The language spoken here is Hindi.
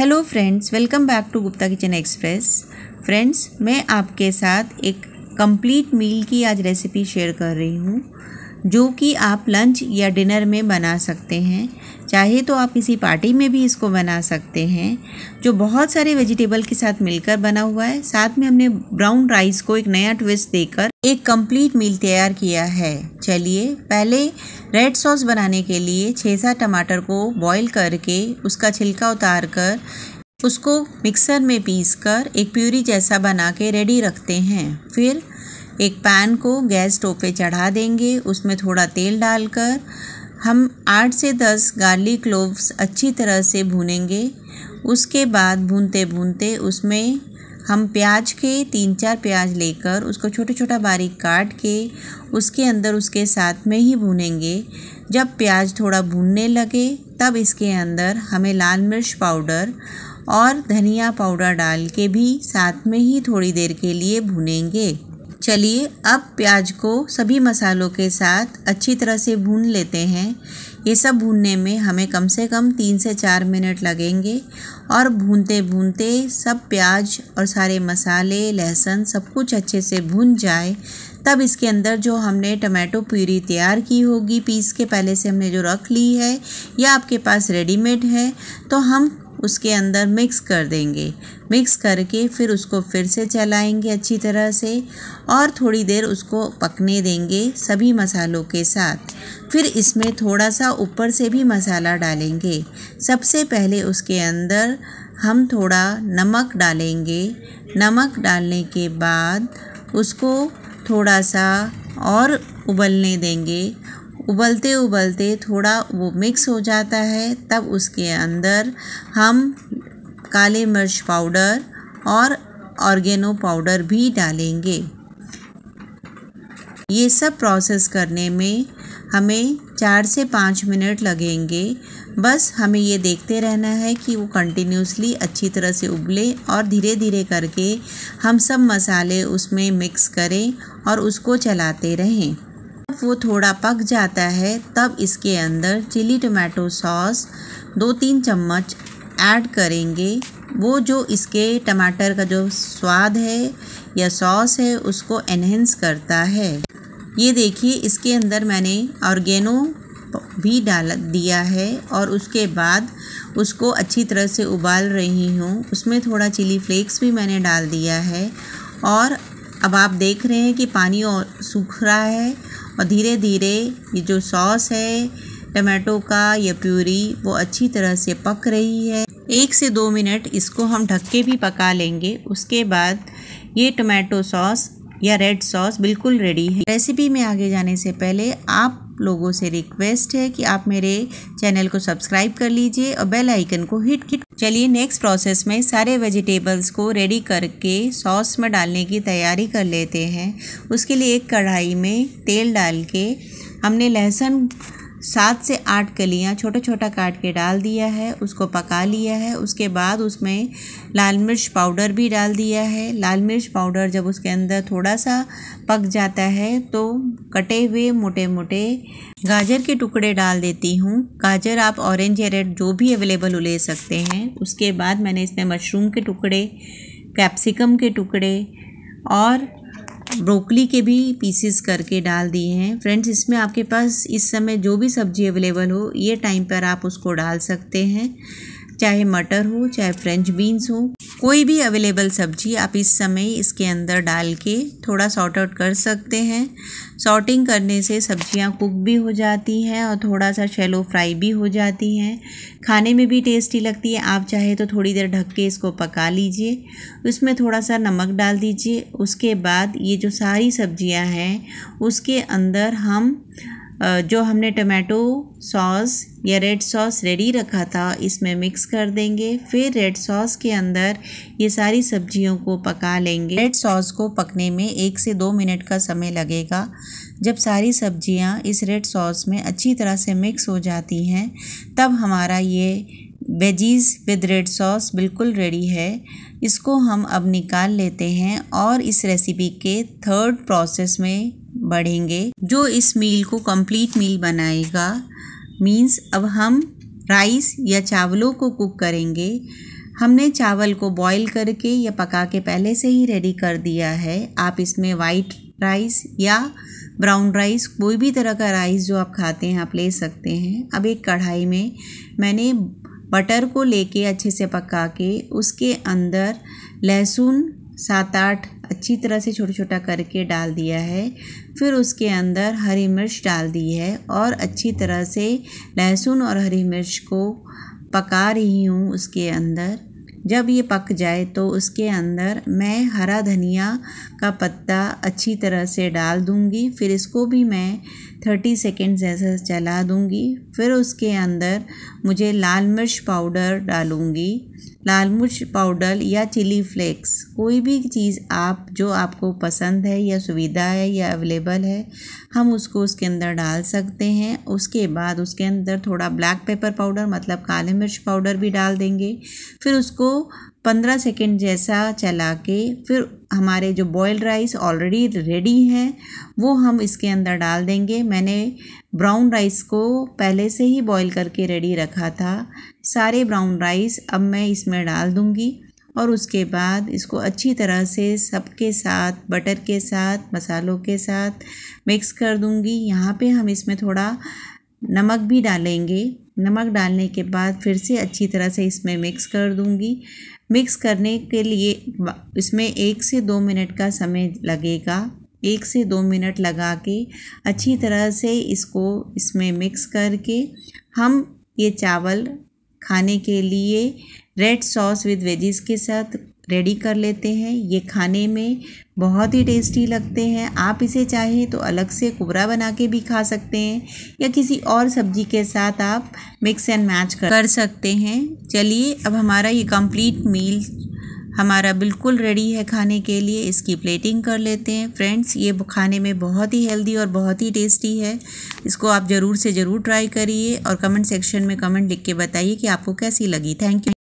hello friends welcome back to Gupta kitchen express friends मैं आपके साथ एक कंप्लीट मील की आज रेसिपी शेयर कर रही हूँ जो कि आप लंच या डिनर में बना सकते हैं चाहे तो आप किसी पार्टी में भी इसको बना सकते हैं जो बहुत सारे वेजिटेबल के साथ मिलकर बना हुआ है साथ में हमने ब्राउन राइस को एक नया ट्विस्ट देकर एक कंप्लीट मील तैयार किया है चलिए पहले रेड सॉस बनाने के लिए छः टमाटर को बॉईल करके उसका छिलका उतार कर उसको मिक्सर में पीस कर एक प्यूरी जैसा बना के रेडी रखते हैं फिर एक पैन को गैस स्टोव पे चढ़ा देंगे उसमें थोड़ा तेल डालकर हम आठ से दस गार्लिक क्लोव्स अच्छी तरह से भूनेंगे उसके बाद भूनते भूनते उसमें हम प्याज के तीन चार प्याज लेकर उसको छोटा छोटा बारीक काट के उसके अंदर उसके साथ में ही भूनेंगे जब प्याज थोड़ा भूनने लगे तब इसके अंदर हमें लाल मिर्च पाउडर और धनिया पाउडर डाल के भी साथ में ही थोड़ी देर के लिए भूनेंगे चलिए अब प्याज को सभी मसालों के साथ अच्छी तरह से भून लेते हैं ये सब भूनने में हमें कम से कम तीन से चार मिनट लगेंगे और भूनते भूनते सब प्याज और सारे मसाले लहसुन सब कुछ अच्छे से भून जाए तब इसके अंदर जो हमने टमाटो प्यूरी तैयार की होगी पीस के पहले से हमने जो रख ली है या आपके पास रेडीमेड है तो हम उसके अंदर मिक्स कर देंगे मिक्स करके फिर उसको फिर से चलाएंगे अच्छी तरह से और थोड़ी देर उसको पकने देंगे सभी मसालों के साथ फिर इसमें थोड़ा सा ऊपर से भी मसाला डालेंगे सबसे पहले उसके अंदर हम थोड़ा नमक डालेंगे नमक डालने के बाद उसको थोड़ा सा और उबलने देंगे उबलते उबलते थोड़ा वो मिक्स हो जाता है तब उसके अंदर हम काले मिर्च पाउडर और ऑर्गेनो पाउडर भी डालेंगे ये सब प्रोसेस करने में हमें चार से पाँच मिनट लगेंगे बस हमें ये देखते रहना है कि वो कंटिन्यूसली अच्छी तरह से उबले और धीरे धीरे करके हम सब मसाले उसमें मिक्स करें और उसको चलाते रहें वो थोड़ा पक जाता है तब इसके अंदर चिली टोमेटो सॉस दो तीन चम्मच ऐड करेंगे वो जो इसके टमाटर का जो स्वाद है या सॉस है उसको एनहेंस करता है ये देखिए इसके अंदर मैंने ऑर्गेनो भी डाल दिया है और उसके बाद उसको अच्छी तरह से उबाल रही हूँ उसमें थोड़ा चिली फ्लेक्स भी मैंने डाल दिया है और अब आप देख रहे हैं कि पानी और सूख रहा है और धीरे धीरे ये जो सॉस है टमाटो का या प्यूरी वो अच्छी तरह से पक रही है एक से दो मिनट इसको हम ढक के भी पका लेंगे उसके बाद ये टमाटो सॉस या रेड सॉस बिल्कुल रेडी है रेसिपी में आगे जाने से पहले आप लोगों से रिक्वेस्ट है कि आप मेरे चैनल को सब्सक्राइब कर लीजिए और बेल आइकन को हिट किट चलिए नेक्स्ट प्रोसेस में सारे वेजिटेबल्स को रेडी करके सॉस में डालने की तैयारी कर लेते हैं उसके लिए एक कढ़ाई में तेल डाल के हमने लहसुन सात से आठ कलियाँ छोटा छोटा काट के डाल दिया है उसको पका लिया है उसके बाद उसमें लाल मिर्च पाउडर भी डाल दिया है लाल मिर्च पाउडर जब उसके अंदर थोड़ा सा पक जाता है तो कटे हुए मोटे मोटे गाजर के टुकड़े डाल देती हूँ गाजर आप ऑरेंज या रेड जो भी अवेलेबल हो ले सकते हैं उसके बाद मैंने इसमें मशरूम के टुकड़े कैप्सिकम के टुकड़े और ब्रोकली के भी पीसेस करके डाल दिए हैं फ्रेंड्स इसमें आपके पास इस समय जो भी सब्जी अवेलेबल हो ये टाइम पर आप उसको डाल सकते हैं चाहे मटर हो चाहे फ्रेंच बीन्स हो कोई भी अवेलेबल सब्जी आप इस समय इसके अंदर डाल के थोड़ा सॉर्ट आउट कर सकते हैं सॉर्टिंग करने से सब्जियां कुक भी हो जाती हैं और थोड़ा सा शेलो फ्राई भी हो जाती हैं खाने में भी टेस्टी लगती है आप चाहे तो थोड़ी देर ढक के इसको पका लीजिए उसमें थोड़ा सा नमक डाल दीजिए उसके बाद ये जो सारी सब्जियां हैं उसके अंदर हम जो हमने टमाटो सॉस या रेड सॉस रेडी रखा था इसमें मिक्स कर देंगे फिर रेड सॉस के अंदर ये सारी सब्जियों को पका लेंगे रेड सॉस को पकने में एक से दो मिनट का समय लगेगा जब सारी सब्जियां इस रेड सॉस में अच्छी तरह से मिक्स हो जाती हैं तब हमारा ये वेजीज़ विद रेड सॉस बिल्कुल रेडी है इसको हम अब निकाल लेते हैं और इस रेसिपी के थर्ड प्रोसेस में बढ़ेंगे जो इस मील को कंप्लीट मील बनाएगा मीन्स अब हम राइस या चावलों को कुक करेंगे हमने चावल को बॉईल करके या पका के पहले से ही रेडी कर दिया है आप इसमें वाइट राइस या ब्राउन राइस कोई भी तरह का राइस जो आप खाते हैं आप ले सकते हैं अब एक कढ़ाई में मैंने बटर को लेके अच्छे से पका के उसके अंदर लहसुन सात आठ अच्छी तरह से छोटा छोटा करके डाल दिया है फिर उसके अंदर हरी मिर्च डाल दी है और अच्छी तरह से लहसुन और हरी मिर्च को पका रही हूँ उसके अंदर जब ये पक जाए तो उसके अंदर मैं हरा धनिया का पत्ता अच्छी तरह से डाल दूँगी फिर इसको भी मैं थर्टी सेकेंड्स ऐसा चला दूँगी फिर उसके अंदर मुझे लाल मिर्च पाउडर डालूँगी लाल मिर्च पाउडर या चिली फ्लेक्स कोई भी चीज़ आप जो आपको पसंद है या सुविधा है या अवेलेबल है हम उसको उसके अंदर डाल सकते हैं उसके बाद उसके अंदर थोड़ा ब्लैक पेपर पाउडर मतलब काले मिर्च पाउडर भी डाल देंगे फिर उसको पंद्रह सेकेंड जैसा चला के फिर हमारे जो बॉयल राइस ऑलरेडी रेडी है वो हम इसके अंदर डाल देंगे मैंने ब्राउन राइस को पहले से ही बॉईल करके रेडी रखा था सारे ब्राउन राइस अब मैं इसमें डाल दूँगी और उसके बाद इसको अच्छी तरह से सबके साथ बटर के साथ मसालों के साथ मिक्स कर दूंगी यहाँ पे हम इसमें थोड़ा नमक भी डालेंगे नमक डालने के बाद फिर से अच्छी तरह से इसमें मिक्स कर दूंगी मिक्स करने के लिए इसमें एक से दो मिनट का समय लगेगा एक से दो मिनट लगा के अच्छी तरह से इसको इसमें मिक्स करके हम ये चावल खाने के लिए रेड सॉस विद वेजिस के साथ रेडी कर लेते हैं ये खाने में बहुत ही टेस्टी लगते हैं आप इसे चाहें तो अलग से कुबरा बना के भी खा सकते हैं या किसी और सब्जी के साथ आप मिक्स एंड मैच कर सकते हैं चलिए अब हमारा ये कंप्लीट मील हमारा बिल्कुल रेडी है खाने के लिए इसकी प्लेटिंग कर लेते हैं फ्रेंड्स ये खाने में बहुत ही हेल्दी और बहुत ही टेस्टी है इसको आप ज़रूर से ज़रूर ट्राई करिए और कमेंट सेक्शन में कमेंट लिख के बताइए कि आपको कैसी लगी थैंक यू